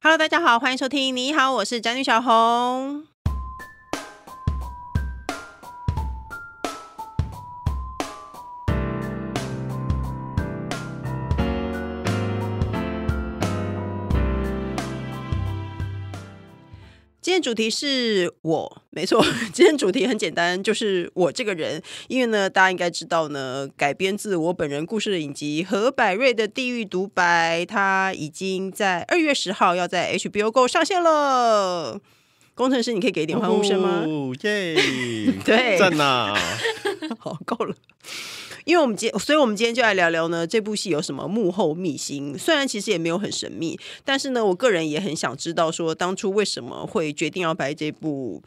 Hello，大家好，欢迎收听。你好，我是宅女小红。今天主题是我，没错。今天主题很简单，就是我这个人。因为呢，大家应该知道呢，改编自我本人故事的影集《何百瑞的地狱独白》，它已经在二月十号要在 HBO Go 上线了。工程师，你可以给点欢呼声吗？耶！对，好，够了。因为我们今，所以我们今天就来聊聊呢，这部戏有什么幕后秘辛？虽然其实也没有很神秘，但是呢，我个人也很想知道，说当初为什么会决定要拍这部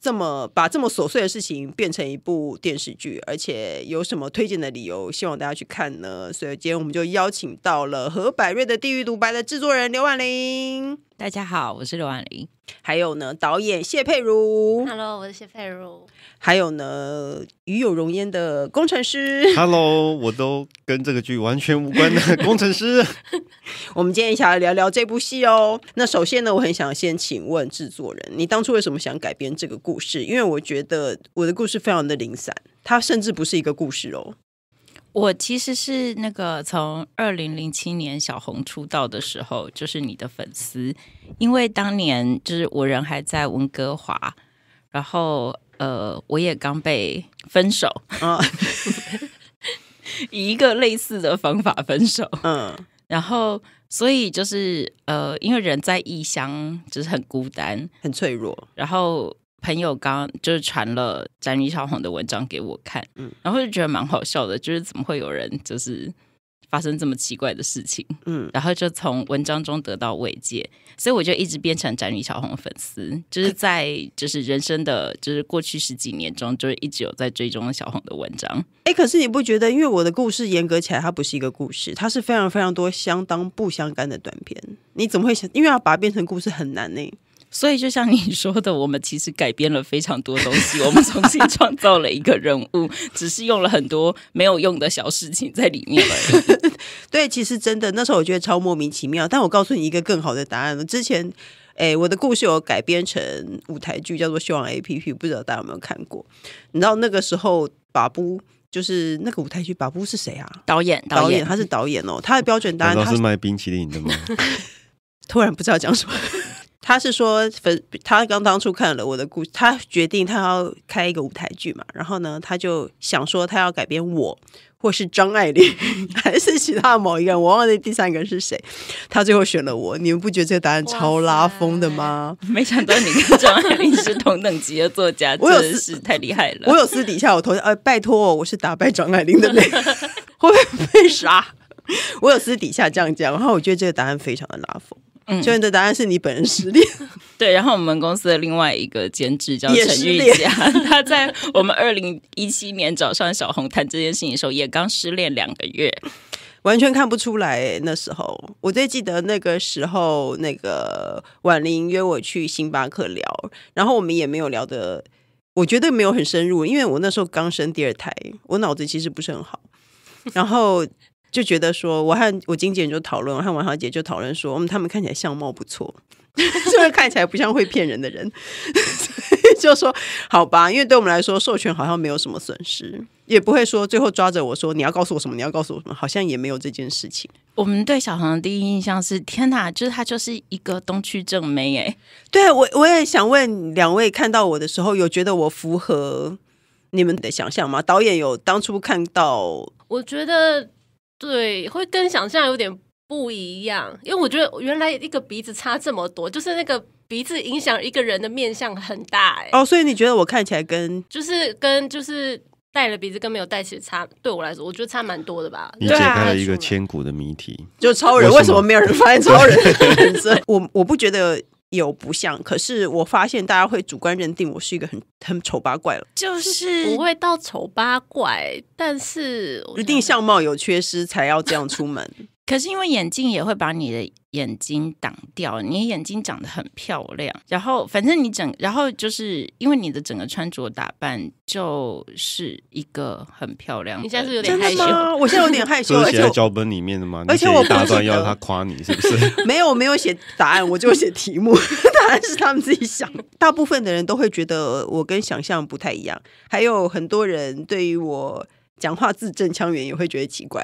这么把这么琐碎的事情变成一部电视剧，而且有什么推荐的理由，希望大家去看呢。所以今天我们就邀请到了何百瑞的《地狱独白》的制作人刘婉玲，大家好，我是刘婉玲。还有呢，导演谢佩如，Hello，我是谢佩如。还有呢，与有容焉的工程师，Hello，我都跟这个剧完全无关的 工程师。我们今天想来聊聊这部戏哦。那首先呢，我很想先请问制作人，你当初为什么想改编这个故事？因为我觉得我的故事非常的零散，它甚至不是一个故事哦。我其实是那个从二零零七年小红出道的时候就是你的粉丝，因为当年就是我人还在温哥华，然后。呃，我也刚被分手，以一个类似的方法分手，嗯，然后所以就是呃，因为人在异乡就是很孤单、很脆弱，然后朋友刚就是传了詹妮小红的文章给我看，嗯，然后就觉得蛮好笑的，就是怎么会有人就是。发生这么奇怪的事情，嗯，然后就从文章中得到慰藉，所以我就一直变成宅女小红粉丝，就是在就是人生的，就是过去十几年中，就是一直有在追踪小红的文章。哎，可是你不觉得，因为我的故事严格起来，它不是一个故事，它是非常非常多相当不相干的短片，你怎么会想？因为要把它变成故事很难呢。所以就像你说的，我们其实改编了非常多东西，我们重新 创造了一个人物，只是用了很多没有用的小事情在里面而已。对，其实真的那时候我觉得超莫名其妙。但我告诉你一个更好的答案之前，哎，我的故事有改编成舞台剧，叫做《秀王 A P P》，不知道大家有没有看过？你知道那个时候，把布就是那个舞台剧，把布是谁啊？导演，导演，他是导演哦。他的标准答案是卖冰淇淋的吗？突然不知道讲什么。他是说，他刚当初看了我的故，他决定他要开一个舞台剧嘛，然后呢，他就想说他要改编我，或是张爱玲，还是其他某一个人，我忘了第三个人是谁。他最后选了我，你们不觉得这个答案超拉风的吗？没想到你跟张爱玲是同等级的作家，真 是太厉害了！我有私底下我投，呃，拜托，我是打败张爱玲的，那个，会不会被杀？我有私底下这样讲，然后我觉得这个答案非常的拉风。嗯，就你的答案是你本人失恋。对，然后我们公司的另外一个兼职叫陈玉佳，他在我们二零一七年早上小红谈这件事情的时候，也刚失恋两个月，完全看不出来。那时候我最记得那个时候，那个婉玲约我去星巴克聊，然后我们也没有聊的，我觉得没有很深入，因为我那时候刚生第二胎，我脑子其实不是很好，然后。就觉得说，我和我经纪人就讨论，我和王小姐就讨论，说我们他们看起来相貌不错，就是看起来不像会骗人的人。就说好吧，因为对我们来说，授权好像没有什么损失，也不会说最后抓着我说你要告诉我什么，你要告诉我什么，好像也没有这件事情。我们对小航的第一印象是天哪，就是他就是一个东区正妹哎。对我，我也想问两位，看到我的时候有觉得我符合你们的想象吗？导演有当初看到，我觉得。对，会跟想象有点不一样，因为我觉得原来一个鼻子差这么多，就是那个鼻子影响一个人的面相很大哎。哦，所以你觉得我看起来跟就是跟就是戴了鼻子跟没有戴其实差对我来说，我觉得差蛮多的吧。你解开了一个千古的谜题，就超人为什么没有人发现超人？我我不觉得。有不像，可是我发现大家会主观认定我是一个很很丑八怪了，就是不会到丑八怪，但是一定相貌有缺失才要这样出门。可是因为眼镜也会把你的眼睛挡掉，你眼睛长得很漂亮，然后反正你整，然后就是因为你的整个穿着打扮就是一个很漂亮。你现在是有点害羞，我现在有点害羞。而且脚本里面的吗？而且我打算要他夸你，是不是？没有，没有写答案，我就写题目。答 案是他们自己想。大部分的人都会觉得我跟想象不太一样，还有很多人对于我讲话字正腔圆也会觉得奇怪。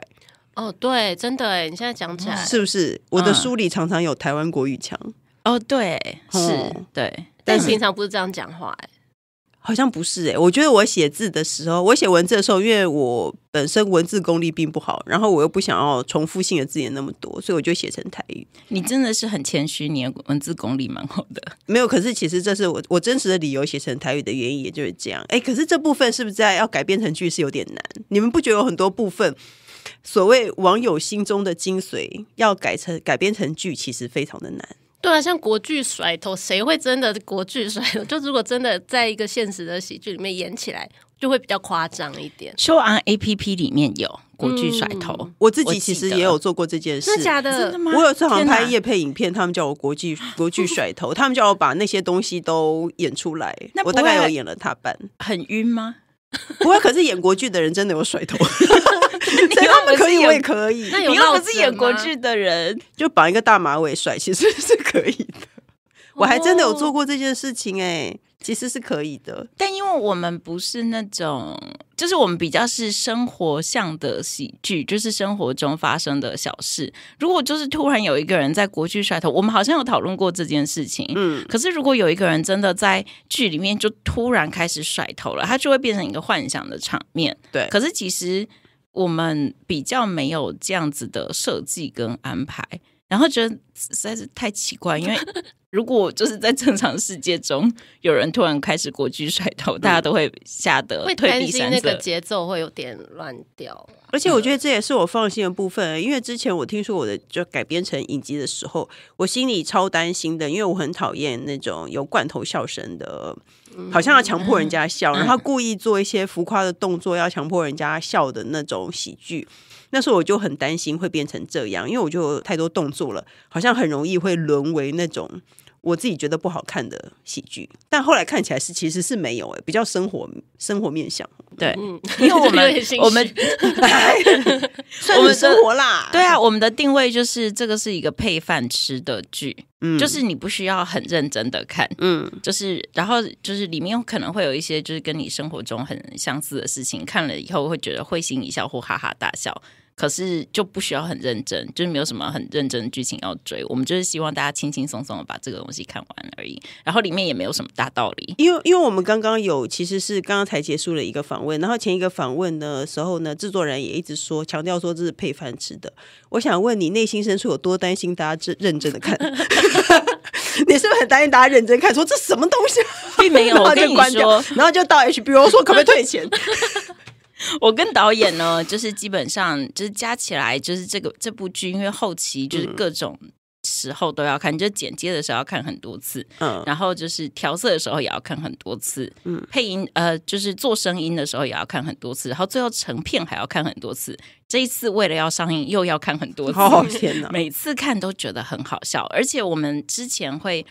哦，对，真的哎，你现在讲起来是不是？我的书里常常有台湾国语腔。哦，对，是，对，但平常不是这样讲话哎，好像不是哎。我觉得我写字的时候，我写文字的时候，因为我本身文字功力并不好，然后我又不想要重复性的字眼那么多，所以我就写成台语。你真的是很谦虚，你的文字功力蛮好的。没有，可是其实这是我我真实的理由，写成台语的原因也就是这样。哎，可是这部分是不是在要改编成句是有点难？你们不觉得有很多部分？所谓网友心中的精髓，要改成改编成剧，其实非常的难。对啊，像国剧甩头，谁会真的国剧甩？就如果真的在一个现实的喜剧里面演起来，就会比较夸张一点。秀安 A P P 里面有国剧甩头，我自己其实也有做过这件事。真的吗？我有好像拍夜配影片，他们叫我国剧 国剧甩头，他们叫我把那些东西都演出来。我大概有演了他半。很晕吗？不过，可是演国剧的人真的有甩头。你 我们可以，我也可以。因为我是演国剧的人，就绑一个大马尾甩，其实是可以的。我还真的有做过这件事情哎，其实是可以的。但因为我们不是那种，就是我们比较是生活向的喜剧，就是生活中发生的小事。如果就是突然有一个人在国剧甩头，我们好像有讨论过这件事情。嗯，可是如果有一个人真的在剧里面就突然开始甩头了，他就会变成一个幻想的场面。对，可是其实。我们比较没有这样子的设计跟安排。然后觉得实在是太奇怪，因为 如果就是在正常世界中，有人突然开始国剧甩头，大家都会吓得退避三舍。那个节奏会有点乱掉。而且我觉得这也是我放心的部分，因为之前我听说我的就改编成影集的时候，我心里超担心的，因为我很讨厌那种有罐头笑声的，好像要强迫人家笑，然后故意做一些浮夸的动作要强迫人家笑的那种喜剧。那时候我就很担心会变成这样，因为我就太多动作了，好像很容易会沦为那种。我自己觉得不好看的喜剧，但后来看起来是其实是没有哎，比较生活生活面向，对，因为我 们我们 我们生活啦，对啊，我们的定位就是这个是一个配饭吃的剧，嗯，就是你不需要很认真的看，嗯，就是然后就是里面可能会有一些就是跟你生活中很相似的事情，看了以后会觉得会心一笑或哈哈大笑。可是就不需要很认真，就是没有什么很认真的剧情要追。我们就是希望大家轻轻松松的把这个东西看完而已，然后里面也没有什么大道理。因为因为我们刚刚有其实是刚刚才结束了一个访问，然后前一个访问的时候呢，制作人也一直说强调说这是配饭吃的。我想问你内心深处有多担心大家认认真的看？你是不是很担心大家认真看？说这什么东西？并没有，我跟你说，然后就到 H B，o 说可不可以退钱？我跟导演呢，就是基本上就是加起来，就是这个这部剧，因为后期就是各种时候都要看，就是剪接的时候要看很多次，嗯，然后就是调色的时候也要看很多次，嗯，配音呃就是做声音的时候也要看很多次，然后最后成片还要看很多次。这一次为了要上映，又要看很多次，天每次看都觉得很好笑，而且我们之前会。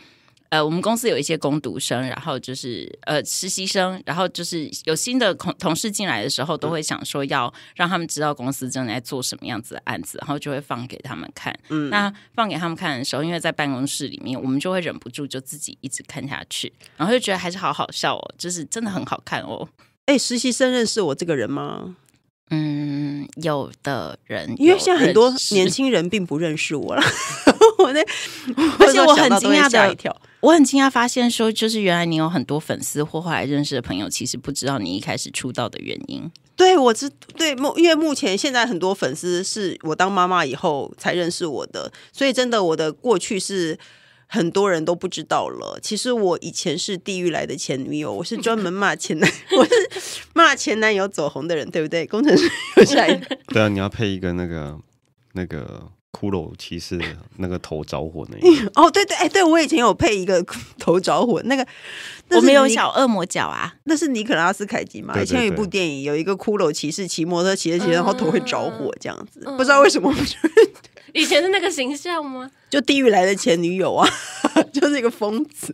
呃，我们公司有一些攻读生，然后就是呃实习生，然后就是有新的同同事进来的时候，都会想说要让他们知道公司正在做什么样子的案子，然后就会放给他们看。嗯，那放给他们看的时候，因为在办公室里面，我们就会忍不住就自己一直看下去，然后就觉得还是好好笑哦，就是真的很好看哦。哎，实习生认识我这个人吗？嗯，有的人，因为现在很多年轻人并不认识我了。我那，而且我很惊讶的，我很惊讶发现说，就是原来你有很多粉丝或后来认识的朋友，其实不知道你一开始出道的原因。对，我知对，目因为目前现在很多粉丝是我当妈妈以后才认识我的，所以真的我的过去是很多人都不知道了。其实我以前是地狱来的前女友，我是专门骂前男，我是骂前男友走红的人，对不对？工程师又下一个，对啊，你要配一个那个那个。骷髅骑士那个头着火那个 哦，对对哎，对我以前有配一个 头着火那个，我没有小恶魔角啊，那是尼可拉斯凯奇嘛？以前有一部电影，有一个骷髅骑士骑摩托车骑着骑着，然后头会着火这样子，不知道为什么，就 以前的那个形象吗？就地狱来的前女友啊，就是一个疯子。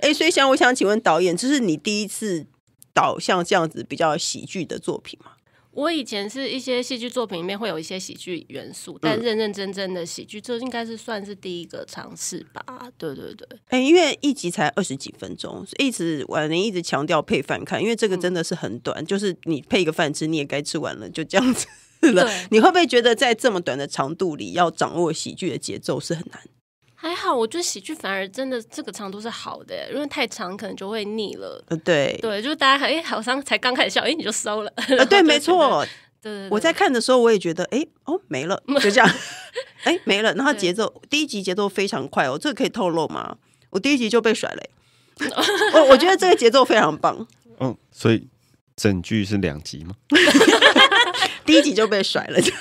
哎，所以想我想请问导演，这是你第一次导像这样子比较喜剧的作品吗？我以前是一些戏剧作品里面会有一些喜剧元素，但认认真真的喜剧，这应该是算是第一个尝试吧。对对对，哎，因为一集才二十几分钟，一直婉玲一直强调配饭看，因为这个真的是很短，就是你配一个饭吃，你也该吃完了，就这样子。了。你会不会觉得在这么短的长度里要掌握喜剧的节奏是很难？还好，我觉得喜剧反而真的这个长度是好的，因为太长可能就会腻了。对，对，就是大家哎，好像才刚开始笑，哎，你就收了。对，没错。对对对。我在看的时候，我也觉得哎，哦，没了，就这样。哎，没了。然后节奏第一集节奏非常快哦，这个可以透露吗？我第一集就被甩了。我我觉得这个节奏非常棒。嗯，所以整剧是两集吗？第一集就被甩了。就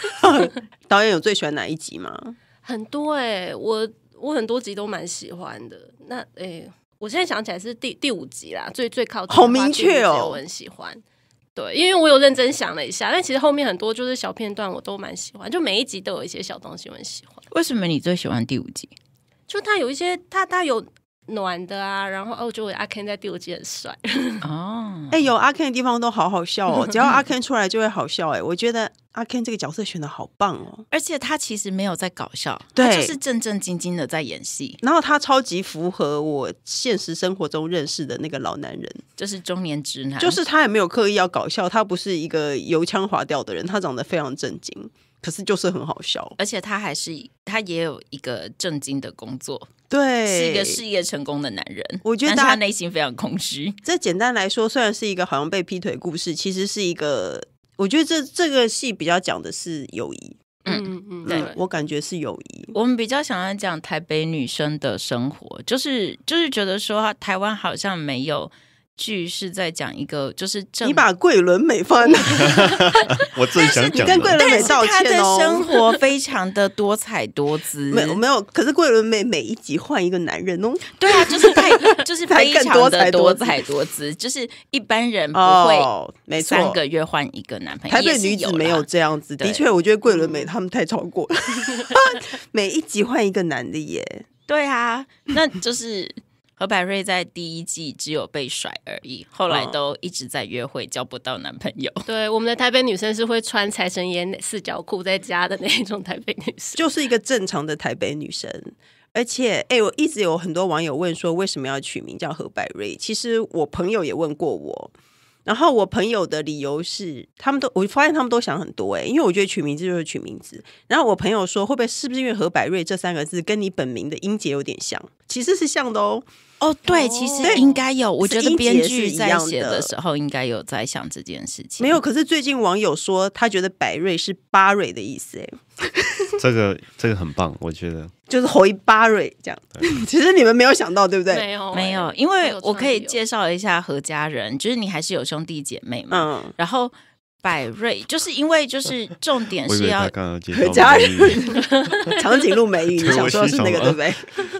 导演有最喜欢哪一集吗？很多哎，我。我很多集都蛮喜欢的，那诶，我现在想起来是第第五集啦，最最靠好明确哦，我很喜欢。对，因为我有认真想了一下，但其实后面很多就是小片段我都蛮喜欢，就每一集都有一些小东西我很喜欢。为什么你最喜欢第五集？就他有一些，他他有。暖的啊，然后哦，我得阿 Ken 在第五季很帅哦。哎，有阿 Ken 的地方都好好笑哦，只要阿 Ken 出来就会好笑。哎，我觉得阿 Ken 这个角色选的好棒哦，而且他其实没有在搞笑，他就是正正经经的在演戏。然后他超级符合我现实生活中认识的那个老男人，就是中年直男。就是他也没有刻意要搞笑，他不是一个油腔滑调的人，他长得非常正经。可是就是很好笑，而且他还是他也有一个正经的工作，对，是一个事业成功的男人。我觉得他内心非常空虚。这简单来说，虽然是一个好像被劈腿故事，其实是一个我觉得这这个戏比较讲的是友谊。嗯嗯嗯，对我感觉是友谊。我们比较想要讲台北女生的生活，就是就是觉得说台湾好像没有。剧是在讲一个就是你把桂纶美翻，我自己想讲，歉哦。她的生活非常的多彩多姿，没有没有，可是桂纶美每一集换一个男人哦，对啊，就是太 就是非常的多彩多姿，就是一般人不会，每三个月换一个男朋友，台北女子没有这样子，的确，我觉得桂纶美他们太超过了，每一集换一个男的耶，对啊，那就是。何柏瑞在第一季只有被甩而已，后来都一直在约会，交不到男朋友。对，我们的台北女生是会穿财神爷四角裤在家的那种台北女生，就是一个正常的台北女生。而且，哎，我一直有很多网友问说为什么要取名叫何柏瑞？其实我朋友也问过我。然后我朋友的理由是，他们都我发现他们都想很多哎，因为我觉得取名字就是取名字。然后我朋友说，会不会是不是因为何百瑞这三个字跟你本名的音节有点像？其实是像的哦。哦，对，其实应该有，我觉得编剧在写的时候应该有在想这件事情。没有，可是最近网友说，他觉得百瑞是巴瑞的意思哎。这个这个很棒，我觉得就是回巴瑞这样。其实你们没有想到，对不对？没有没有，因为我可以介绍一下何家人，就是你还是有兄弟姐妹嘛。嗯。然后，百瑞就是因为就是重点是要何家人 长颈鹿美女，想说是那个对不对？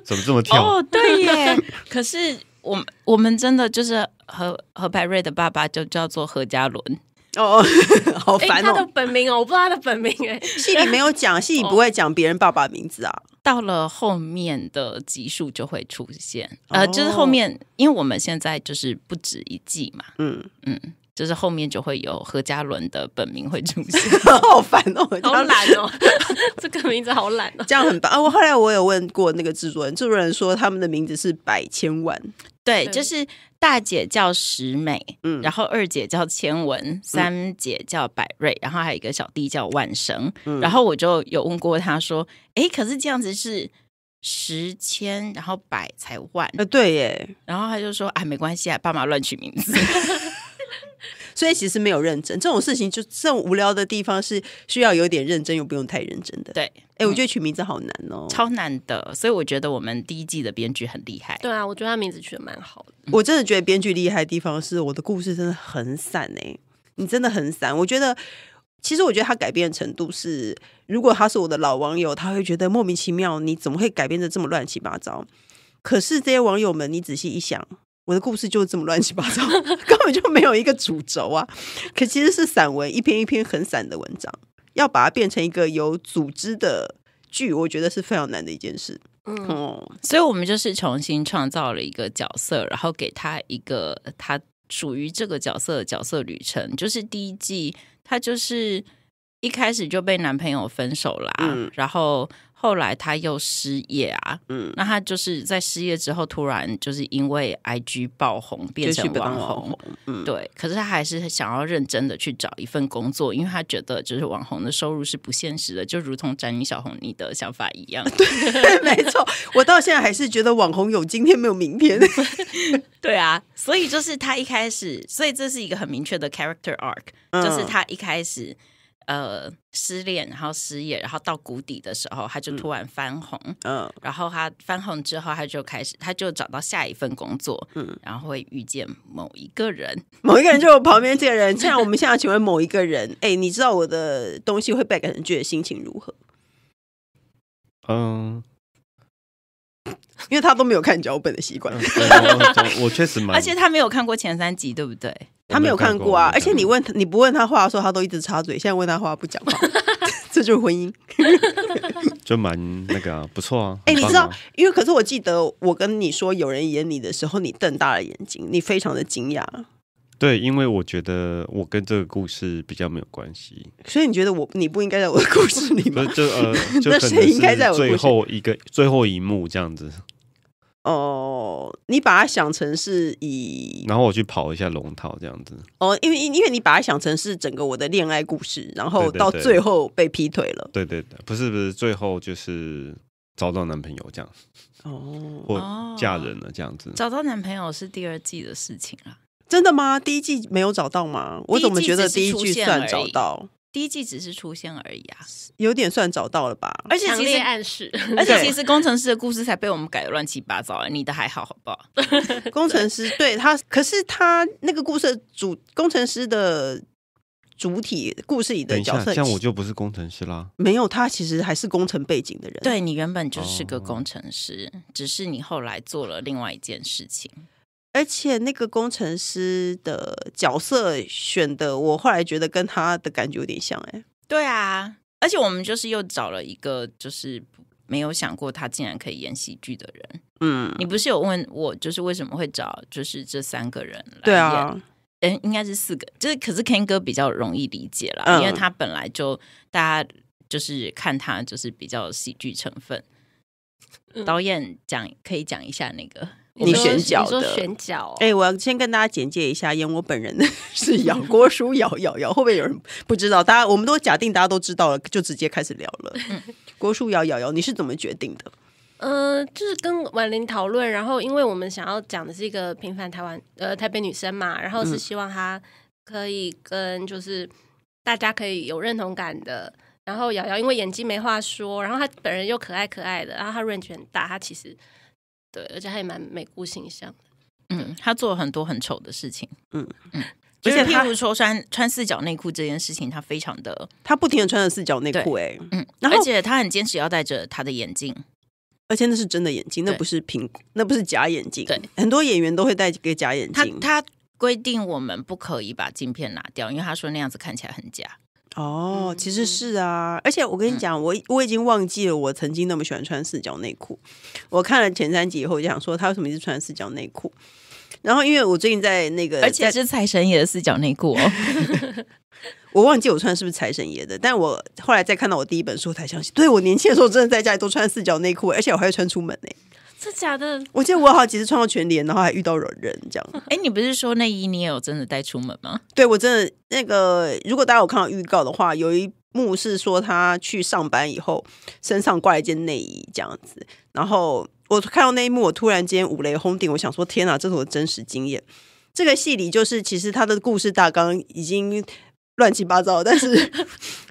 怎么这么跳？哦，对耶。可是我我们真的就是何何百瑞的爸爸就叫做何嘉伦。哦，好烦哦！他的本名哦，我不知道他的本名诶，戏里没有讲，戏里不会讲别人爸爸名字啊。到了后面的集数就会出现，呃，就是后面，因为我们现在就是不止一季嘛，嗯嗯，就是后面就会有何嘉伦的本名会出现，好烦哦，好懒哦，这个名字好懒哦，这样很棒啊！我后来我有问过那个制作人，制作人说他们的名字是百千万，对，就是。大姐叫石美，嗯，然后二姐叫千文，三姐叫百瑞，然后还有一个小弟叫万生，嗯，然后我就有问过他说，哎，可是这样子是十千，然后百才万，呃，对耶，然后他就说啊，没关系啊，爸妈乱取名字，所以其实没有认真这种事情，就这种无聊的地方是需要有点认真又不用太认真的，对，哎，我觉得取名字好难哦，超难的，所以我觉得我们第一季的编剧很厉害，对啊，我觉得他名字取的蛮好的。我真的觉得编剧厉害的地方是，我的故事真的很散哎，你真的很散。我觉得，其实我觉得他改变的程度是，如果他是我的老网友，他会觉得莫名其妙，你怎么会改编的这么乱七八糟？可是这些网友们，你仔细一想，我的故事就是这么乱七八糟，根本就没有一个主轴啊。可其实是散文，一篇一篇很散的文章，要把它变成一个有组织的剧，我觉得是非常难的一件事。嗯，所以我们就是重新创造了一个角色，然后给他一个他属于这个角色的角色旅程。就是第一季，他就是一开始就被男朋友分手啦，然后。后来他又失业啊，嗯，那他就是在失业之后，突然就是因为 I G 爆红，变成网红，嗯，对。可是他还是想要认真的去找一份工作，因为他觉得就是网红的收入是不现实的，就如同詹妮小红你的想法一样。对，没错，我到现在还是觉得网红有今天没有明天。对啊，所以就是他一开始，所以这是一个很明确的 character arc，就是他一开始。呃，失恋，然后失业，然后到谷底的时候，他就突然翻红。嗯，然后他翻红之后，他就开始，他就找到下一份工作。嗯，然后会遇见某一个人，某一个人就是我旁边这个人。现在我们现在请问某一个人，哎，你知道我的东西会被给人觉得心情如何？嗯。因为他都没有看脚本的习惯，我确实，而且他没有看过前三集，对不对？他没有看过啊！而且你问他，你不问他话，的时候，他都一直插嘴。现在问他话不讲话，这就是婚姻，就蛮那个啊，不错啊。哎，你知道，因为可是我记得我跟你说有人演你的时候，你瞪大了眼睛，你非常的惊讶。对，因为我觉得我跟这个故事比较没有关系，所以你觉得我你不应该在我的故事里吗？那谁应该在我最后一个最后一幕这样子？哦，你把它想成是以然后我去跑一下龙套这样子。哦，因为因为你把它想成是整个我的恋爱故事，然后到最后被劈腿了。对对对，不是不是，最后就是找到男朋友这样。哦，或嫁人了这样子。找到男朋友是第二季的事情了。真的吗？第一季没有找到吗？我怎么觉得第一季算找到？第一季只是出现而已啊，有点算找到了吧？而且其实暗示，而且其实工程师的故事才被我们改的乱七八糟，你的还好，好不好？工程师对他，可是他那个故事主工程师的主体故事里的角色，像我就不是工程师啦。没有他，其实还是工程背景的人。对你原本就是个工程师，只是你后来做了另外一件事情。而且那个工程师的角色选的，我后来觉得跟他的感觉有点像哎。对啊，而且我们就是又找了一个，就是没有想过他竟然可以演喜剧的人。嗯，你不是有问我，就是为什么会找就是这三个人来演？嗯，应该是四个，就是可是 Ken 哥比较容易理解了，因为他本来就大家就是看他就是比较喜剧成分。导演讲可以讲一下那个。你选角的，哎，我要先跟大家简介一下，演我本人的 是姚郭书瑶，瑶瑶后面有人不知道，大家我们都假定大家都知道了，就直接开始聊了。郭 书瑶瑶瑶，你是怎么决定的？呃，就是跟婉玲讨论，然后因为我们想要讲的是一个平凡台湾呃台北女生嘛，然后是希望她可以跟就是大家可以有认同感的。然后瑶瑶因为演技没话说，然后她本人又可爱可爱的，然后她 range 很大，她其实。对，而且他也蛮美顾形象的。嗯，他做了很多很丑的事情。嗯嗯，而且譬如说穿穿四角内裤这件事情，他非常的，他不停的穿着四角内裤。哎，嗯，而且他很坚持要戴着他的眼镜，而且那是真的眼镜，那不是平，那不是假眼镜。对，很多演员都会戴一个假眼镜。他他规定我们不可以把镜片拿掉，因为他说那样子看起来很假。哦，其实是啊，而且我跟你讲，我我已经忘记了我曾经那么喜欢穿四角内裤。我看了前三集以后，就想说他为什么一直穿四角内裤。然后因为我最近在那个，而且是财神爷的四角内裤哦。我忘记我穿是不是财神爷的，但我后来再看到我第一本书才相信。对我年轻的时候真的在家里都穿四角内裤，而且我还会穿出门呢。假的？我记得我好几次穿过全脸，然后还遇到人这样。哎，你不是说内衣你也有真的带出门吗？对我真的那个，如果大家有看到预告的话，有一幕是说他去上班以后身上挂一件内衣这样子，然后我看到那一幕，我突然间五雷轰顶，我想说天哪，这是我的真实经验。这个戏里就是其实他的故事大纲已经乱七八糟，但是。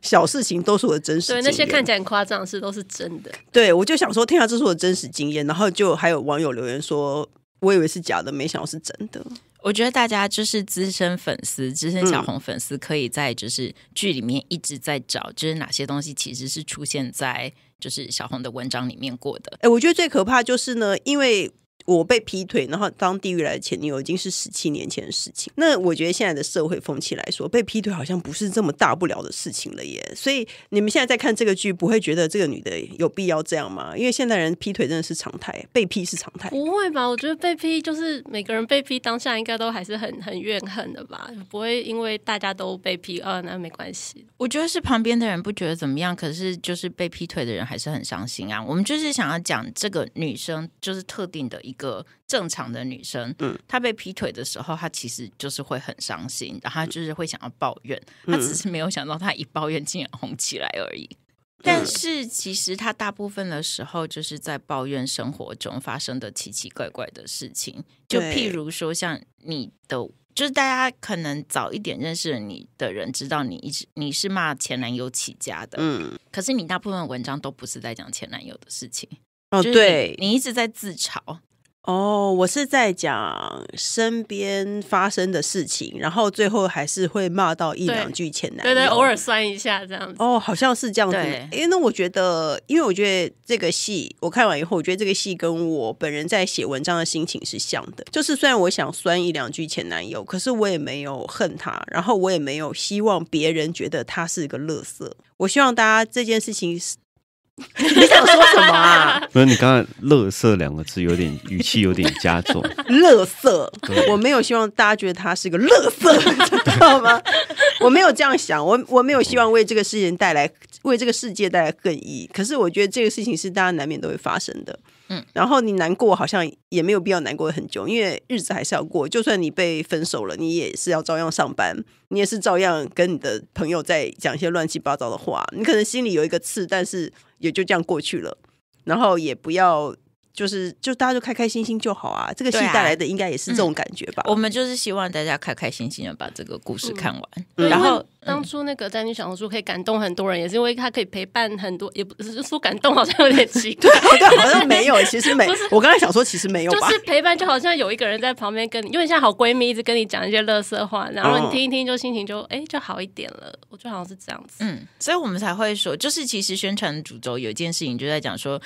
小事情都是我的真实。对那些看起来夸张的事，都是真的。对，我就想说，天下这是我的真实经验。然后就还有网友留言说，我以为是假的，没想到是真的。我觉得大家就是资深粉丝，资深小红粉丝，可以在就是剧里面一直在找，就是哪些东西其实是出现在就是小红的文章里面过的。哎，我觉得最可怕就是呢，因为。我被劈腿，然后当地狱来的前女友已经是十七年前的事情。那我觉得现在的社会风气来说，被劈腿好像不是这么大不了的事情了耶。所以你们现在在看这个剧，不会觉得这个女的有必要这样吗？因为现代人劈腿真的是常态，被劈是常态。不会吧？我觉得被劈就是每个人被劈，当下应该都还是很很怨恨的吧？不会因为大家都被劈，二那没关系。我觉得是旁边的人不觉得怎么样，可是就是被劈腿的人还是很伤心啊。我们就是想要讲这个女生，就是特定的一。个正常的女生，嗯，她被劈腿的时候，她其实就是会很伤心，然后就是会想要抱怨，她只是没有想到，她一抱怨竟然红起来而已。但是其实她大部分的时候，就是在抱怨生活中发生的奇奇怪怪的事情，就譬如说像你的，就是大家可能早一点认识了你的人，知道你一直你是骂前男友起家的，嗯，可是你大部分文章都不是在讲前男友的事情，哦，对你一直在自嘲。哦，我是在讲身边发生的事情，然后最后还是会骂到一两句前男友，对对，偶尔酸一下这样子。哦，好像是这样子。哎，那我觉得，因为我觉得这个戏我看完以后，我觉得这个戏跟我本人在写文章的心情是像的。就是虽然我想酸一两句前男友，可是我也没有恨他，然后我也没有希望别人觉得他是一个乐色。我希望大家这件事情是。你想说什么啊？不 是你刚才“乐色”两个字有点语气有点加重，“ 乐色”，我没有希望大家觉得他是个“乐色”，知道吗？我没有这样想，我我没有希望为这个世界带来为这个世界带来恨意。可是我觉得这个事情是大家难免都会发生的。嗯，然后你难过好像也没有必要难过很久，因为日子还是要过。就算你被分手了，你也是要照样上班，你也是照样跟你的朋友在讲一些乱七八糟的话。你可能心里有一个刺，但是也就这样过去了。然后也不要就是就大家就开开心心就好啊。这个戏带来的应该也是这种感觉吧。我们就是希望大家开开心心的把这个故事看完，然后。当初那个在你小红书可以感动很多人，也是因为他可以陪伴很多，也不是说感动好像有点轻。对 对，好像没有，其实没。我刚才想说，其实没有，就是陪伴，就好像有一个人在旁边跟你，因为现在好闺蜜一直跟你讲一些乐色话，然后你听一听，就心情就哎就好一点了。我就好像是这样子。嗯，所以我们才会说，就是其实宣传主轴有一件事情，就在讲说。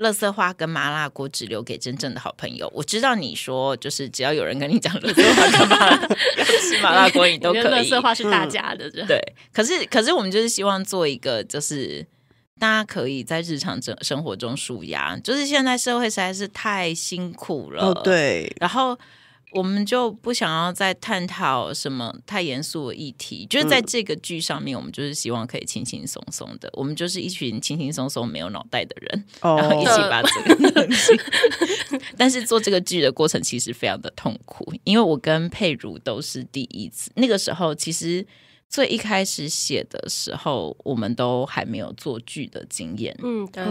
乐色花跟麻辣锅只留给真正的好朋友。我知道你说，就是只要有人跟你讲乐色话跟麻辣锅，你都可以。乐色花是大家的，对。可是，可是我们就是希望做一个，就是大家可以在日常生生活中舒压。就是现在社会实在是太辛苦了，对。然后。我们就不想要再探讨什么太严肃的议题，就是在这个剧上面，我们就是希望可以轻轻松松的，我们就是一群轻轻松松没有脑袋的人，然后一起把这个东西。但是做这个剧的过程其实非常的痛苦，因为我跟佩如都是第一次，那个时候其实。最一开始写的时候，我们都还没有做剧的经验。嗯，对。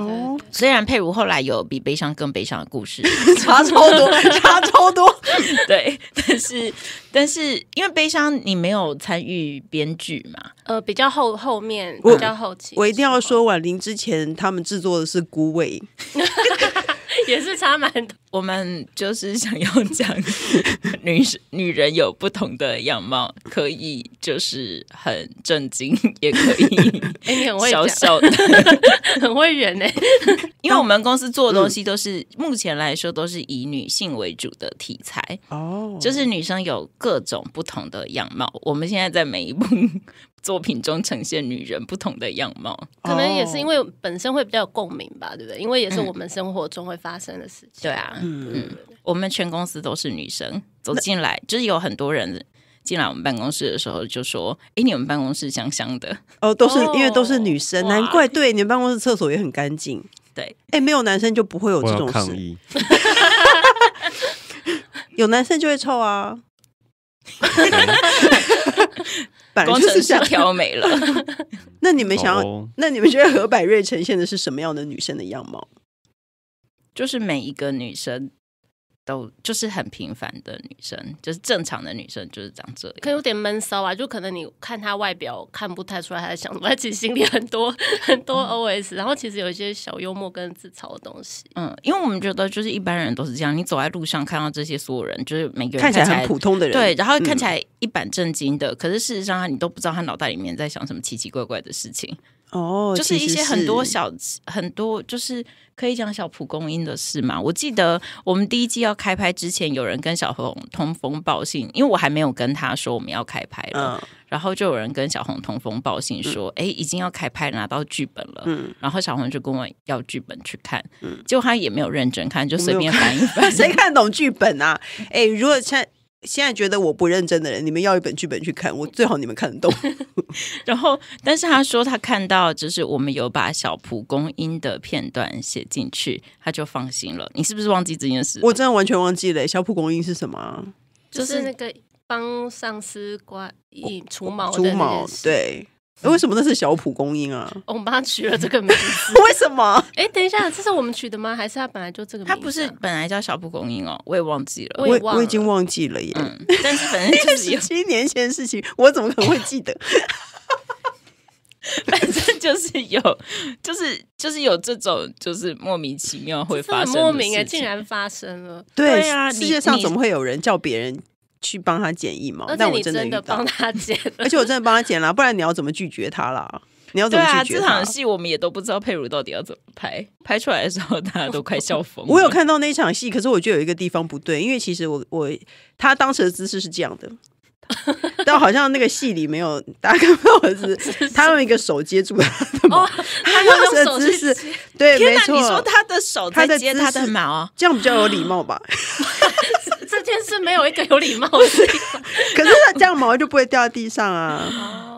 虽然佩如后来有比悲伤更悲伤的故事，差超多，差超多。对，但是但是因为悲伤，你没有参与编剧嘛？呃，比较后后面比较后期，我一定要说，婉玲之前他们制作的是《孤伟》。也是差蛮多，我们就是想要讲，女女人有不同的样貌，可以就是很正惊，也可以，哎，你很会讲，很会忍呢。因为我们公司做的东西都是目前来说都是以女性为主的题材哦，就是女生有各种不同的样貌，我们现在在每一步。作品中呈现女人不同的样貌，可能也是因为本身会比较有共鸣吧，对不对？因为也是我们生活中会发生的事情。对啊，嗯，我们全公司都是女生，走进来就是有很多人进来我们办公室的时候就说：“哎，你们办公室香香的哦，都是因为都是女生，难怪对你们办公室厕所也很干净。”对，哎，没有男生就不会有这种抗 有男生就会臭啊。光资下挑没了，那你们想要？那你们觉得何百瑞呈现的是什么样的女生的样貌？就是每一个女生。都就是很平凡的女生，就是正常的女生，就是长这样，可能有点闷骚吧。就可能你看她外表看不太出来她在想什么，她其实心里很多 很多 OS。然后其实有一些小幽默跟自嘲的东西。嗯，因为我们觉得就是一般人都是这样，你走在路上看到这些所有人，就是每个人看起来很普通的人，对，然后看起来一板正经的，可是事实上你都不知道他脑袋里面在想什么奇奇怪怪的事情。哦，就是一些很多小很多，就是可以讲小蒲公英的事嘛。我记得我们第一季要开拍之前，有人跟小红通风报信，因为我还没有跟他说我们要开拍了，然后就有人跟小红通风报信说，哎，已经要开拍，拿到剧本了。嗯，然后小红就跟我要剧本去看，结果他也没有认真看，就随便翻一翻，谁看懂剧本啊？哎，如果在。现在觉得我不认真的人，你们要一本剧本去看，我最好你们看得懂。然后，但是他说他看到就是我们有把小蒲公英的片段写进去，他就放心了。你是不是忘记这件事？我真的完全忘记了。小蒲公英是什么？就是那个帮上司刮一除毛的毛对。为什么那是小蒲公英啊？我们帮他取了这个名字。为什么？哎，等一下，这是我们取的吗？还是他本来就这个名字？他不是本来叫小蒲公英哦，我也忘记了，我我已经忘记了耶。但是反正就 是七年前的事情，我怎么可能会记得？反正就是有，就是就是有这种，就是莫名其妙会发生，莫名啊，竟然发生了。对啊，世界上怎么会有人叫别人？去帮他剪一毛，但我真的帮他剪，而且我真的帮他剪了，不然你要怎么拒绝他啦？你要怎么拒绝他？这场戏我们也都不知道佩如到底要怎么拍，拍出来的时候大家都快笑疯。我有看到那场戏，可是我觉得有一个地方不对，因为其实我我他当时的姿势是这样的。但好像那个戏里没有，大哥，是他用一个手接住他的毛，他用的姿势对，没错，他的手，他的接他的毛，这样比较有礼貌吧？这件事没有一个有礼貌的，可是他这样毛就不会掉在地上啊。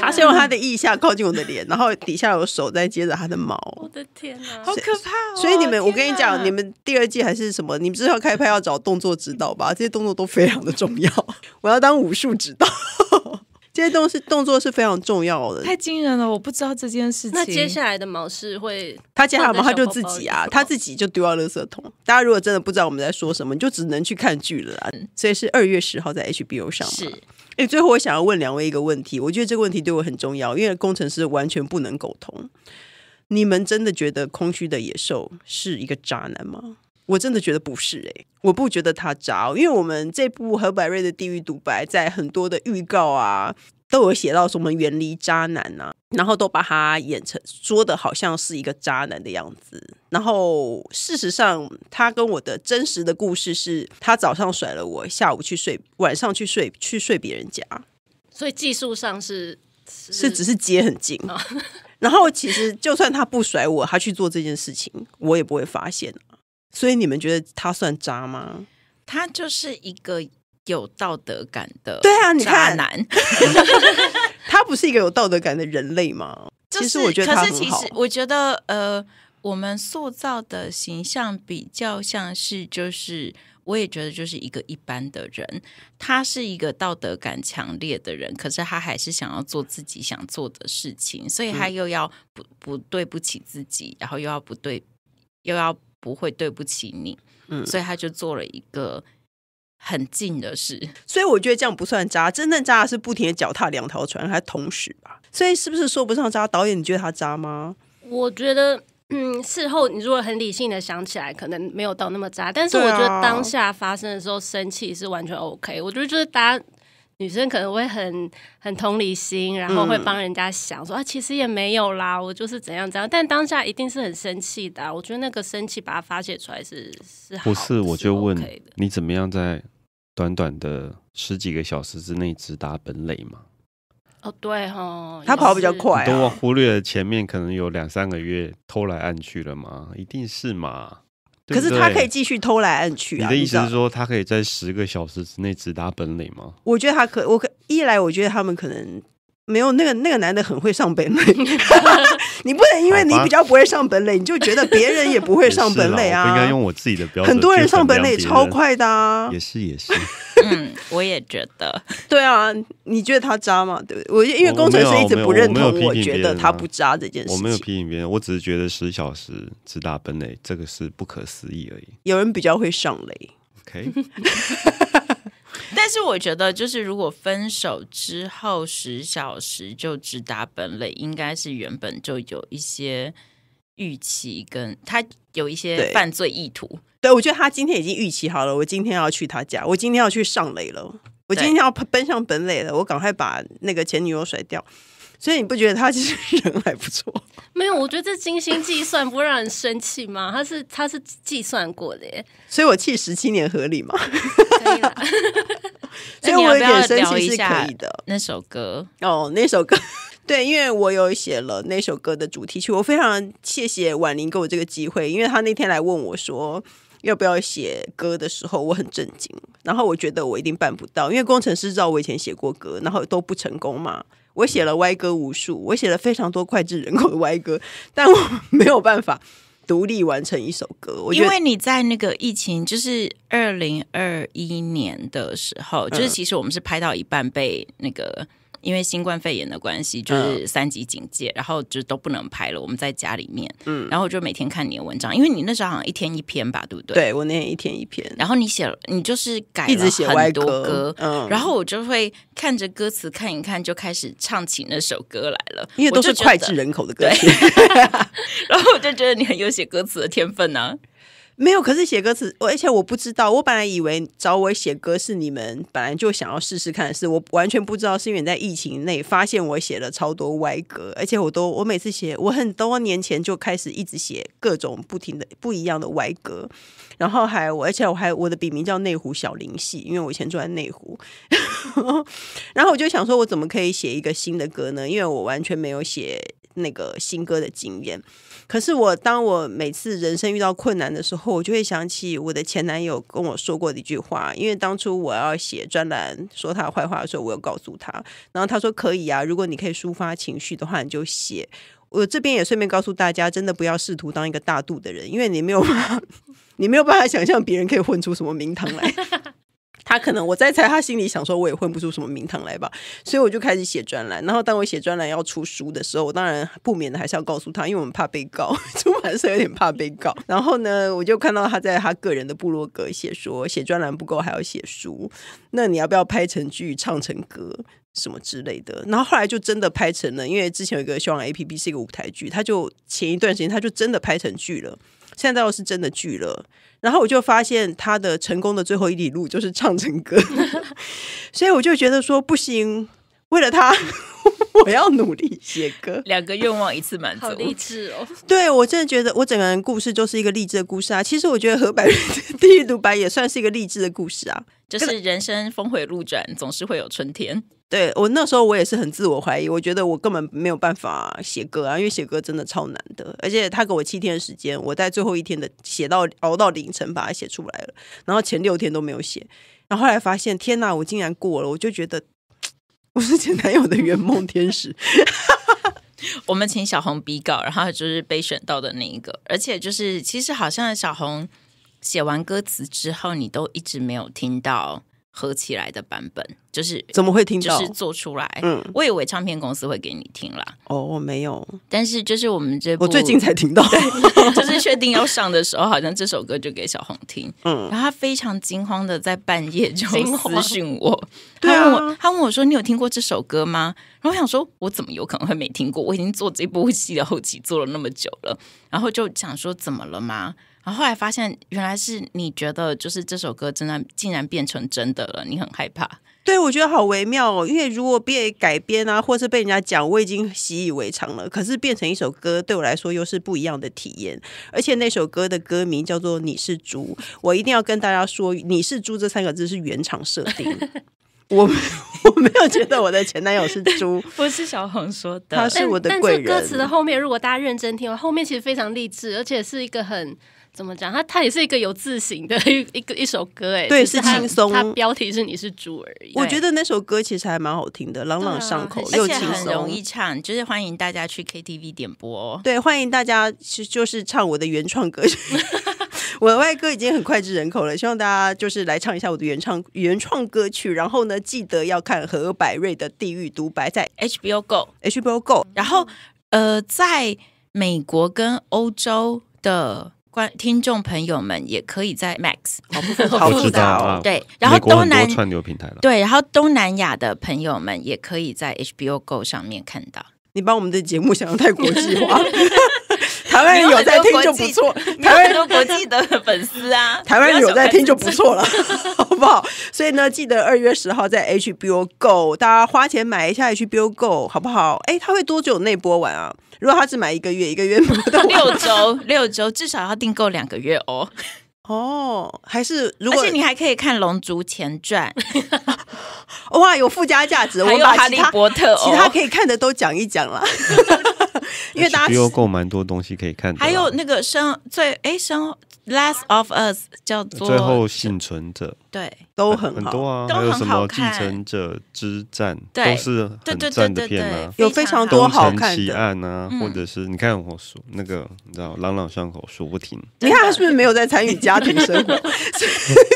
他是用他的腋下靠近我的脸，然后底下有手在接着他的毛。我的天啊，好可怕！所以你们，我跟你讲，你们第二季还是什么？你们至少开拍要找动作指导吧，这些动作都非常的重要。我要当武术指导，这些动是动作是非常重要的。太惊人了，我不知道这件事情。那接下来的毛是会他接剪的毛，他就自己啊，他自己就丢到垃圾桶。大家如果真的不知道我们在说什么，你就只能去看剧了。所以是二月十号在 HBO 上是。最后，我想要问两位一个问题，我觉得这个问题对我很重要，因为工程师完全不能苟同。你们真的觉得空虚的野兽是一个渣男吗？我真的觉得不是，诶，我不觉得他渣，因为我们这部何百瑞的《地狱独白》在很多的预告啊。都有写到什么远离渣男啊，然后都把他演成说的好像是一个渣男的样子，然后事实上他跟我的真实的故事是他早上甩了我，下午去睡，晚上去睡去睡别人家，所以技术上是是只是街很近，然后其实就算他不甩我，他去做这件事情，我也不会发现啊，所以你们觉得他算渣吗？他就是一个。有道德感的，对啊，你看，他不是一个有道德感的人类吗？其实我觉得他很好。我觉得呃，我们塑造的形象比较像是，就是我也觉得就是一个一般的人。他是一个道德感强烈的人，可是他还是想要做自己想做的事情，所以他又要不不对不起自己，然后又要不对又要不会对不起你。嗯，所以他就做了一个。很近的事，所以我觉得这样不算渣。真正渣的是不停的脚踏两条船，还同时吧。所以是不是说不上渣？导演，你觉得他渣吗？我觉得，嗯，事后你如果很理性的想起来，可能没有到那么渣。但是我觉得当下发生的时候，生气是完全 OK。我觉得就是大家。女生可能会很很同理心，然后会帮人家想说啊，其实也没有啦，我就是怎样怎样。但当下一定是很生气的，我觉得那个生气把它发泄出来是是。不是我就问你怎么样在短短的十几个小时之内直达本垒吗？哦对哈，他跑比较快。都我忽略了前面可能有两三个月偷来暗去了嘛，一定是嘛。可是他可以继续偷来暗去啊！你的意思是说，他可以在十个小时之内直达本垒吗？我觉得他可，我可一来，我觉得他们可能。没有那个那个男的很会上本垒，你不能因为你比较不会上本垒，你就觉得别人也不会上本垒啊。应该用我自己的标准，很多人上本垒超快的啊。也是也是，嗯，我也觉得，对啊，你觉得他渣嘛？对不对？我因为工程师一直不认同，我觉得他不渣这件事。我没有批评别人，我只是觉得十小时直达本垒这个是不可思议而已。有人比较会上垒，OK。但是我觉得，就是如果分手之后十小时就直达本垒，应该是原本就有一些预期，跟他有一些犯罪意图。对，我觉得他今天已经预期好了，我今天要去他家，我今天要去上垒了，我今天要奔向本垒了，我赶快把那个前女友甩掉。所以你不觉得他其实人还不错？没有，我觉得这精心计算不会让人生气吗？他是他是计算过的，耶，所以我气十七年合理吗？可以了。所以我有点生气，是可以的。那首歌哦，那首歌 对，因为我有写了那首歌的主题曲。我非常谢谢婉玲给我这个机会，因为他那天来问我说要不要写歌的时候，我很震惊。然后我觉得我一定办不到，因为工程师知道我以前写过歌，然后都不成功嘛。我写了歪歌无数，我写了非常多脍炙人口的歪歌，但我没有办法。独立完成一首歌，因为你在那个疫情，就是二零二一年的时候，就是其实我们是拍到一半被那个。因为新冠肺炎的关系，就是三级警戒，然后就都不能拍了。我们在家里面，嗯，然后就每天看你的文章，因为你那时候好像一天一篇吧，对不对？对我那天一天一篇，然后你写，你就是改，一直写歪歌，嗯，然后我就会看着歌词看一看，就开始唱起那首歌来了，因为都是脍炙人口的歌词。然后我就觉得你很有写歌词的天分呢。没有，可是写歌词，我而且我不知道，我本来以为找我写歌是你们本来就想要试试看的事，我完全不知道是因为在疫情内发现我写了超多歪歌，而且我都我每次写，我很多年前就开始一直写各种不停的不一样的歪歌，然后还我，而且我还我的笔名叫内湖小林系，因为我以前住在内湖，然后我就想说，我怎么可以写一个新的歌呢？因为我完全没有写那个新歌的经验。可是我，当我每次人生遇到困难的时候，我就会想起我的前男友跟我说过的一句话。因为当初我要写专栏说他的坏话的时候，我有告诉他，然后他说：“可以啊，如果你可以抒发情绪的话，你就写。”我这边也顺便告诉大家，真的不要试图当一个大度的人，因为你没有，你没有办法想象别人可以混出什么名堂来。他可能我在猜，他心里想说，我也混不出什么名堂来吧，所以我就开始写专栏。然后当我写专栏要出书的时候，我当然不免的还是要告诉他，因为我们怕被告，出版社有点怕被告。然后呢，我就看到他在他个人的部落格写说，写专栏不够还要写书，那你要不要拍成剧、唱成歌什么之类的？然后后来就真的拍成了，因为之前有一个希望 A P P 是一个舞台剧，他就前一段时间他就真的拍成剧了。现在倒是真的拒了。然后我就发现他的成功的最后一里路就是唱成歌，所以我就觉得说不行，为了他 我要努力写歌，两个愿望一次满足，好励志哦！对我真的觉得我整个人故事就是一个励志的故事啊。其实我觉得何百地狱独白也算是一个励志的故事啊，就是人生峰回路转，总是会有春天。对我那时候我也是很自我怀疑，我觉得我根本没有办法写歌啊，因为写歌真的超难的。而且他给我七天的时间，我在最后一天的写到熬到凌晨把它写出来了，然后前六天都没有写。然后后来发现，天哪，我竟然过了！我就觉得我是前男友的圆梦天使。我们请小红比稿，然后就是被选到的那一个，而且就是其实好像小红写完歌词之后，你都一直没有听到。合起来的版本，就是怎么会听到？就是做出来。嗯，我以为唱片公司会给你听啦。哦，我没有。但是就是我们这部，我最近才听到。就是确定要上的时候，好像这首歌就给小红听。嗯，然后他非常惊慌的在半夜就私讯我，他问我，他问我说：“你有听过这首歌吗？”然后我想说：“我怎么有可能会没听过？我已经做这部戏的后期做了那么久了。”然后就想说：“怎么了吗？”然后后来发现，原来是你觉得就是这首歌真的竟然变成真的了，你很害怕。对，我觉得好微妙哦，因为如果被改编啊，或是被人家讲，我已经习以为常了。可是变成一首歌，对我来说又是不一样的体验。而且那首歌的歌名叫做《你是猪》，我一定要跟大家说，《你是猪》这三个字是原厂设定。我我没有觉得我的前男友是猪，不是小红说的，他是我的。但歌词的后面，如果大家认真听完，后面其实非常励志，而且是一个很。怎么讲？它它也是一个有字型的一一个一首歌哎，对，是轻松。它标题是“你是猪”而已。我觉得那首歌其实还蛮好听的，朗朗上口又轻松，容易唱，就是欢迎大家去 KTV 点播哦。对，欢迎大家就是唱我的原创歌曲。我的外歌已经很脍炙人口了，希望大家就是来唱一下我的原创原创歌曲。然后呢，记得要看何百瑞的《地狱独白》在 HBO Go，HBO Go。然后呃，在美国跟欧洲的。观听众朋友们也可以在 Max 好看到，对，然后东南亚的朋友们也可以在 HBO GO 上面看到。你把我们的节目想得太国际化。台湾人有在听就不错，台湾有国际的粉丝啊，台湾有在听就不错了，好不好？所以呢，记得二月十号在 HBO Go，大家花钱买一下 HBO Go，好不好？哎，他会多久内播完啊？如果他只买一个月，一个月 六周，六周至少要订购两个月哦。哦，还是如果，而且你还可以看《龙族前传》。哇，有附加价值，我把哈利波特》，其他可以看的都讲一讲了。因为他有够蛮多东西可以看，还有那个生最哎生《Last of Us》叫做最后幸存者，对，都很很多啊，还有什么《继承者之战》，都是很赞的片啊，有非常多好看的。奇案啊，或者是你看我说那个，你知道朗朗上口说不停。你看他是不是没有在参与家庭生活，随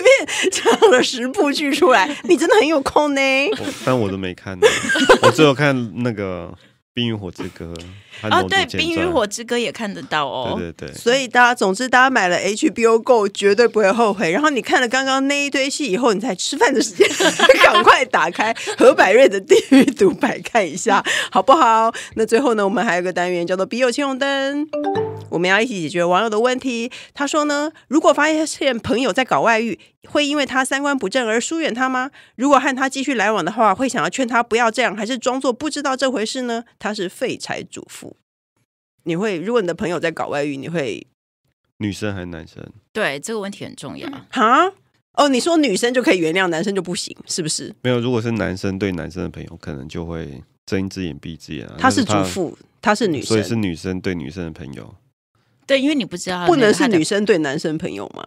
便讲了十部剧出来？你真的很有空呢。但我都没看，我只有看那个。冰与火之歌哦，对，《冰与火之歌》也看得到哦。对对对，所以大家，总之大家买了 HBO Go 绝对不会后悔。然后你看了刚刚那一堆戏以后，你在吃饭的时间 赶快打开何百瑞的地狱独白看一下，好不好？那最后呢，我们还有个单元叫做《笔有青红灯》。我们要一起解决网友的问题。他说呢，如果发现朋友在搞外遇，会因为他三观不正而疏远他吗？如果和他继续来往的话，会想要劝他不要这样，还是装作不知道这回事呢？他是废柴主妇，你会？如果你的朋友在搞外遇，你会女生还是男生？对这个问题很重要哈，哦，你说女生就可以原谅，男生就不行，是不是？没有，如果是男生对男生的朋友，可能就会睁一只眼闭一只眼。他是主妇，他是女生，所以是女生对女生的朋友。对，因为你不知道不能是女生对男生朋友吗？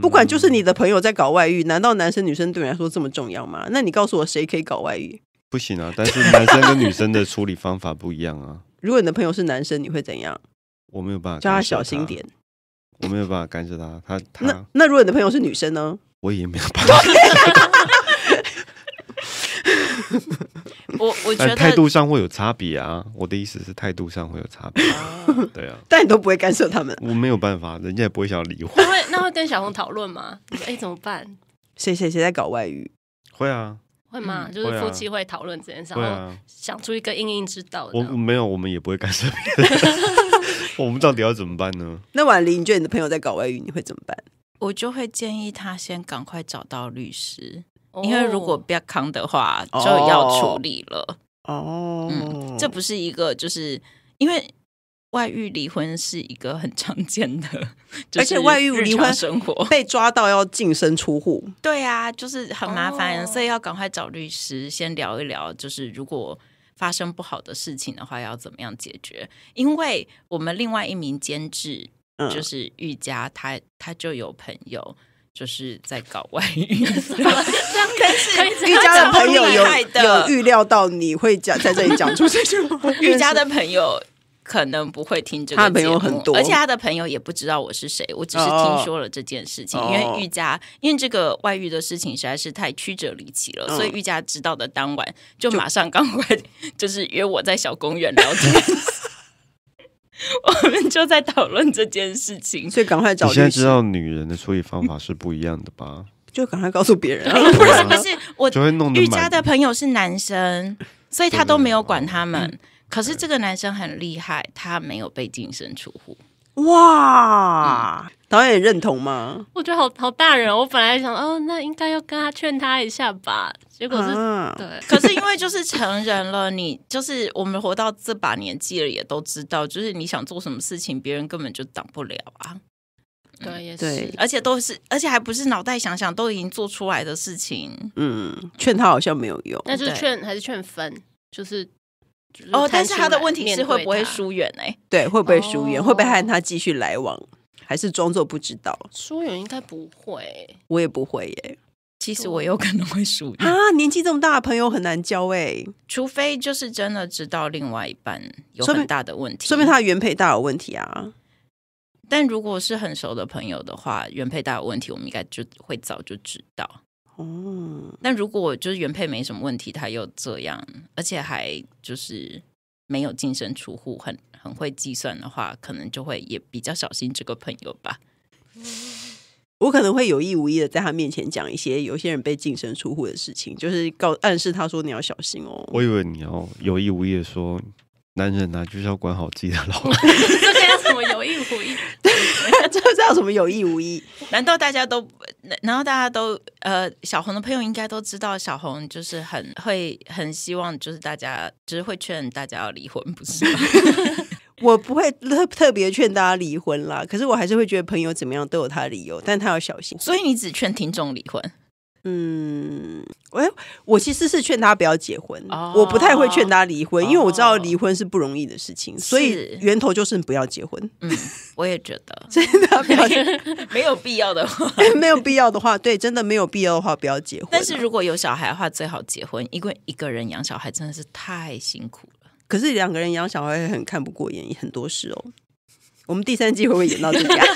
不管就是你的朋友在搞外遇，难道男生女生对你来说这么重要吗？那你告诉我，谁可以搞外遇？不行啊！但是男生跟女生的处理方法不一样啊。如果你的朋友是男生，你会怎样？我没有办法，叫他小心点。我没有办法干涉他，他他。那如果你的朋友是女生呢？我已没有办法。我我觉得态度上会有差别啊！我的意思是态度上会有差别，对啊。但你都不会干涉他们，我没有办法，人家也不会想离婚。那 会那会跟小红讨论吗？哎，怎么办？谁谁谁在搞外遇？会啊，会吗？就是夫妻会讨论这件事，对想出一个应应之道。我我没有，我们也不会干涉。我们到底要怎么办呢？那婉玲，你觉得你的朋友在搞外遇，你会怎么办？我就会建议他先赶快找到律师。因为如果不要扛的话，就要处理了。哦，嗯，这不是一个，就是因为外遇离婚是一个很常见的，而且外遇离婚生活 被抓到要净身出户。对啊，就是很麻烦，所以要赶快找律师先聊一聊，就是如果发生不好的事情的话，要怎么样解决？因为我们另外一名监制就是玉佳，他他就有朋友。就是在搞外遇，但是玉佳的朋友有有预料到你会讲在这里讲出这些话，玉 伽的朋友可能不会听这个，他的朋友很多，而且他的朋友也不知道我是谁，我只是听说了这件事情。因为玉伽，因为这个外遇的事情实在是太曲折离奇了，所以玉伽知道的当晚就马上赶快就是约我在小公园聊天。我们就在讨论这件事情，所以赶快找。你现在知道女人的处理方法是不一样的吧？就赶快告诉别人，不然不是我。瑜伽的朋友是男生，所以他都没有管他们。可是这个男生很厉害，他没有被净身出户。哇，导演认同吗？我觉得好好大人，我本来想哦，那应该要跟他劝他一下吧。结果是，对，可是因为就是成人了，你就是我们活到这把年纪了，也都知道，就是你想做什么事情，别人根本就挡不了啊。对，也是，而且都是，而且还不是脑袋想想，都已经做出来的事情。嗯，劝他好像没有用，那就劝还是劝分，就是。哦，但是他的问题是会不会疏远哎？对，会不会疏远？会不会和他继续来往？还是装作不知道？疏远应该不会，我也不会耶。其实我有可能会疏远啊。年纪这么大，的朋友很难交哎。除非就是真的知道另外一半有很大的问题，说明他原配大有问题啊。但如果是很熟的朋友的话，原配大有问题，我们应该就会早就知道。嗯，但如果就是原配没什么问题，他又这样，而且还就是没有净身出户，很很会计算的话，可能就会也比较小心这个朋友吧。我可能会有意无意的在他面前讲一些有些人被净身出户的事情，就是告暗示他说你要小心哦。我以为你要有意无意的说，男人呢，就是要管好自己的老婆。什么有意无意？不知道什么有意无意？难道大家都？难道大家都？呃，小红的朋友应该都知道，小红就是很会很希望，就是大家就是会劝大家要离婚，不是？我不会特特别劝大家离婚啦，可是我还是会觉得朋友怎么样都有他的理由，但他要小心。所以你只劝听众离婚。嗯，哎，我其实是劝他不要结婚，我不太会劝他离婚，因为我知道离婚是不容易的事情，所以源头就是不要结婚。嗯，我也觉得真的不要，没有必要的话，没有必要的话，对，真的没有必要的话，不要结婚。但是如果有小孩的话，最好结婚，因为一个人养小孩真的是太辛苦了。可是两个人养小孩也很看不过眼，很多事哦。我们第三季会不会演到这样？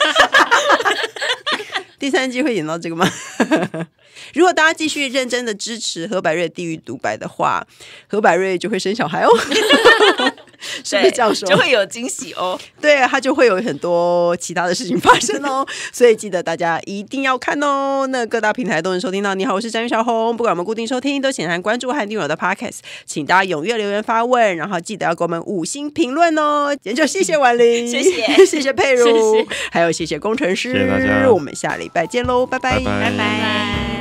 第三季会演到这个吗？如果大家继续认真的支持何百瑞地狱独白的话，何百瑞就会生小孩哦。是不是这样就会有惊喜哦！对他就会有很多其他的事情发生哦，所以记得大家一定要看哦。那各大平台都能收听到。你好，我是张玉小红，不管我们固定收听，都请来关注和订阅我的 podcast。请大家踊跃留言发问，然后记得要给我们五星评论哦。也就谢谢婉玲，谢谢谢谢佩如，还有谢谢工程师。谢谢大家，我们下礼拜见喽，拜拜拜拜。